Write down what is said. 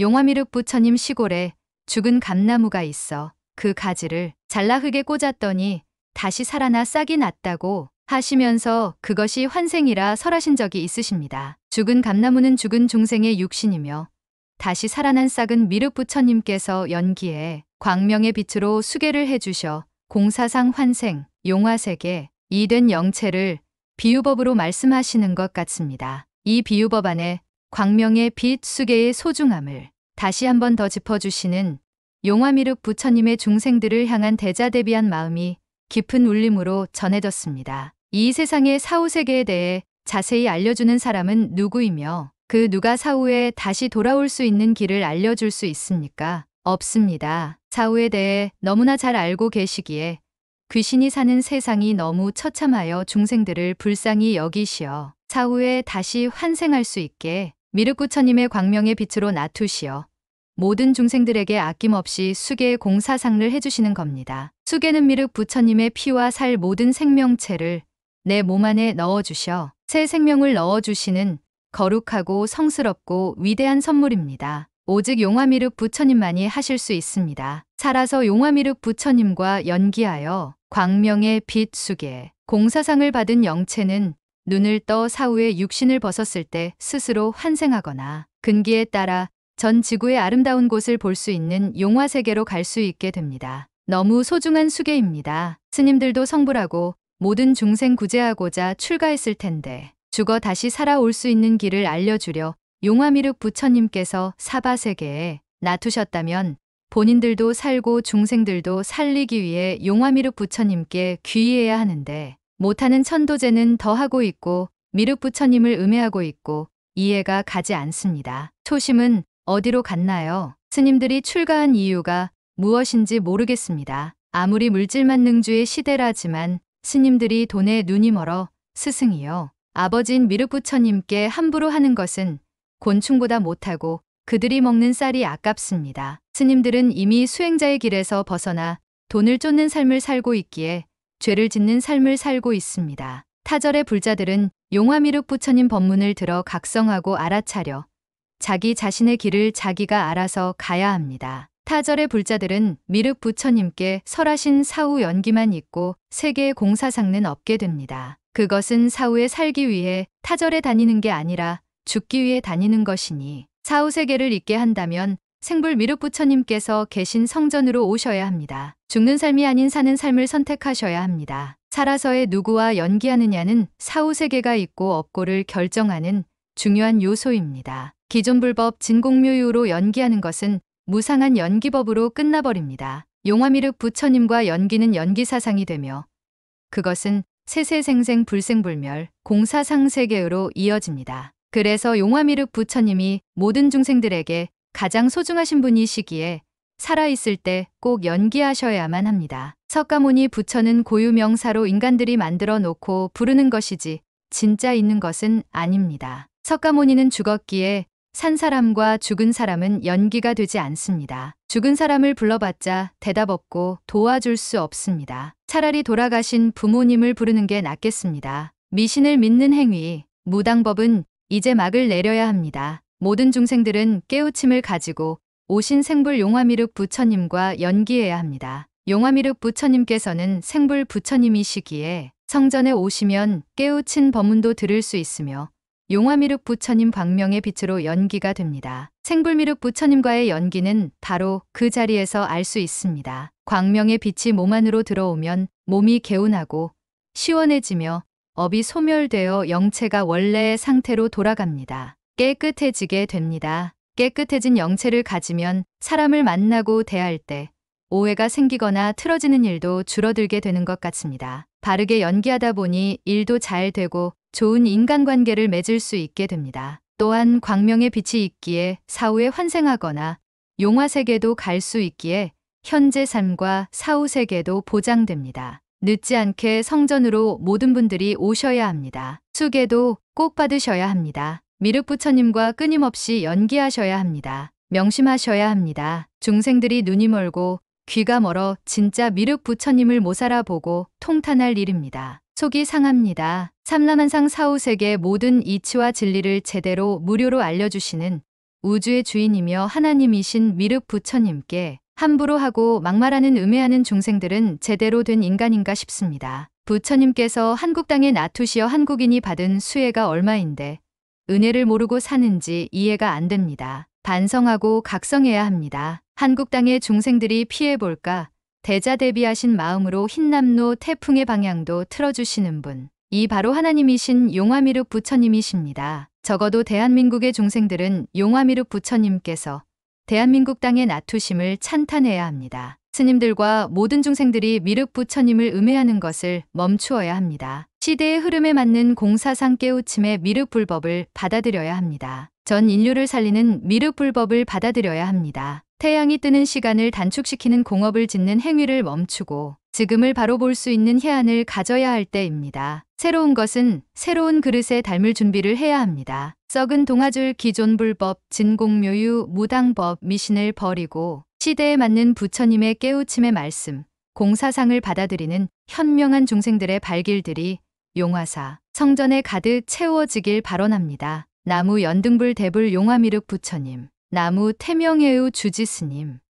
용화미륵 부처님 시골에 죽은 감나무가 있어 그 가지를 잘라 흙에 꽂았더니 다시 살아나 싹이 났다고 하시면서 그것이 환생이라 설하신 적이 있으십니다. 죽은 감나무는 죽은 중생의 육신이며 다시 살아난 싹은 미륵 부처님께서 연기에 광명의 빛으로 수계를 해주셔 공사상 환생, 용화세계, 이된 영체를 비유법으로 말씀하시는 것 같습니다. 이 비유법 안에 광명의 빛 수계의 소중함을 다시 한 번 더 짚어주시는 용화미륵 부처님의 중생들을 향한 대자대비한 마음이 깊은 울림으로 전해졌습니다. 이 세상의 사후세계에 대해 자세히 알려주는 사람은 누구이며 그 누가 사후에 다시 돌아올 수 있는 길을 알려줄 수 있습니까? 없습니다. 사후에 대해 너무나 잘 알고 계시기에 귀신이 사는 세상이 너무 처참하여 중생들을 불쌍히 여기시어 사후에 다시 환생할 수 있게 미륵구처님의 광명의 빛으로 나투시어 모든 중생들에게 아낌없이 수계의 공사상을 해주시는 겁니다. 수계는 미륵 부처님의 피와 살 모든 생명체를 내 몸 안에 넣어주셔 새 생명을 넣어주시는 거룩하고 성스럽고 위대한 선물입니다. 오직 용화미륵 부처님만이 하실 수 있습니다. 살아서 용화미륵 부처님과 연기하여 광명의 빛 수계, 공사상을 받은 영체는 눈을 떠 사후에 육신을 벗었을 때 스스로 환생하거나 근기에 따라 전 지구의 아름다운 곳을 볼 수 있는 용화 세계로 갈 수 있게 됩니다. 너무 소중한 수계입니다. 스님들도 성불하고 모든 중생 구제하고자 출가했을 텐데 죽어 다시 살아올 수 있는 길을 알려주려 용화미륵 부처님께서 사바 세계에 놔두셨다면 본인들도 살고 중생들도 살리기 위해 용화미륵 부처님께 귀의해야 하는데 못하는 천도제는 더 하고 있고 미륵 부처님을 음해하고 있고 이해가 가지 않습니다. 초심은 어디로 갔나요? 스님들이 출가한 이유가 무엇인지 모르겠습니다. 아무리 물질만 능주의 시대라지만 스님들이 돈에 눈이 멀어 스승이요. 아버진 미륵 부처님께 함부로 하는 것은 곤충보다 못하고 그들이 먹는 쌀이 아깝습니다. 스님들은 이미 수행자의 길에서 벗어나 돈을 쫓는 삶을 살고 있기에 죄를 짓는 삶을 살고 있습니다. 타절의 불자들은 용화미륵 부처님 법문을 들어 각성하고 알아차려 자기 자신의 길을 자기가 알아서 가야 합니다. 타절의 불자들은 미륵 부처님께 설하신 사후 연기만 있고 세계의 공사상는 없게 됩니다. 그것은 사후에 살기 위해 타절에 다니는 게 아니라 죽기 위해 다니는 것이니 사후 세계를 잊게 한다면 생불 미륵부처님께서 계신 성전으로 오셔야 합니다. 죽는 삶이 아닌 사는 삶을 선택하셔야 합니다. 살아서의 누구와 연기하느냐는 사후세계가 있고 없고를 결정하는 중요한 요소입니다. 기존 불법 진공묘유로 연기하는 것은 무상한 연기법으로 끝나버립니다. 용화미륵 부처님과 연기는 연기사상이 되며 그것은 세세생생 불생불멸 공사상세계로 이어집니다. 그래서 용화미륵 부처님이 모든 중생들에게 가장 소중하신 분이시기에 살아있을 때 꼭 연기하셔야만 합니다. 석가모니 부처는 고유 명사로 인간들이 만들어 놓고 부르는 것이지 진짜 있는 것은 아닙니다. 석가모니는 죽었기에 산 사람과 죽은 사람은 연기가 되지 않습니다. 죽은 사람을 불러봤자 대답 없고 도와줄 수 없습니다. 차라리 돌아가신 부모님을 부르는 게 낫겠습니다. 미신을 믿는 행위, 무당법은 이제 막을 내려야 합니다. 모든 중생들은 깨우침을 가지고 오신 생불 용화미륵 부처님과 연기해야 합니다. 용화미륵 부처님께서는 생불 부처님이시기에 성전에 오시면 깨우친 법문도 들을 수 있으며 용화미륵 부처님 광명의 빛으로 연기가 됩니다. 생불미륵 부처님과의 연기는 바로 그 자리에서 알 수 있습니다. 광명의 빛이 몸 안으로 들어오면 몸이 개운하고 시원해지며 업이 소멸되어 영체가 원래의 상태로 돌아갑니다. 깨끗해지게 됩니다. 깨끗해진 영체를 가지면 사람을 만나고 대할 때 오해가 생기거나 틀어지는 일도 줄어들게 되는 것 같습니다. 바르게 연기하다 보니 일도 잘 되고 좋은 인간관계를 맺을 수 있게 됩니다. 또한 광명의 빛이 있기에 사후에 환생하거나 용화 세계도 갈 수 있기에 현재 삶과 사후 세계도 보장됩니다. 늦지 않게 성전으로 모든 분들이 오셔야 합니다. 수계도 꼭 받으셔야 합니다. 미륵 부처님과 끊임없이 연기하셔야 합니다. 명심하셔야 합니다. 중생들이 눈이 멀고 귀가 멀어 진짜 미륵 부처님을 못 알아보고 통탄할 일입니다. 속이 상합니다. 삼라만상 사후세계 모든 이치와 진리를 제대로 무료로 알려주시는 우주의 주인이며 하나님이신 미륵 부처님께 함부로 하고 막말하는 음해하는 중생들은 제대로 된 인간인가 싶습니다. 부처님께서 한국 땅에 나투시어 한국인이 받은 수혜가 얼마인데 은혜를 모르고 사는지 이해가 안 됩니다. 반성하고 각성해야 합니다. 한국 땅의 중생들이 피해볼까 대자 대비하신 마음으로 흰남노 태풍의 방향도 틀어주시는 분. 이 바로 하나님이신 용화미륵 부처님이십니다. 적어도 대한민국의 중생들은 용화미륵 부처님께서 대한민국 땅의 나투심을 찬탄해야 합니다. 스님들과 모든 중생들이 미륵 부처님을 음해하는 것을 멈추어야 합니다. 시대의 흐름에 맞는 공사상 깨우침의 미륵불법을 받아들여야 합니다. 전 인류를 살리는 미륵불법을 받아들여야 합니다. 태양이 뜨는 시간을 단축시키는 공업을 짓는 행위를 멈추고 지금을 바로 볼 수 있는 해안을 가져야 할 때입니다. 새로운 것은 새로운 그릇에 닮을 준비를 해야 합니다. 썩은 동아줄 기존 불법, 진공묘유, 무당법, 미신을 버리고 시대에 맞는 부처님의 깨우침의 말씀, 공사상을 받아들이는 현명한 중생들의 발길들이 용화사, 성전에 가득 채워지길 바라납니다 나무 연등불 대불 용화미륵 부처님, 나무 태명예우 주지스님,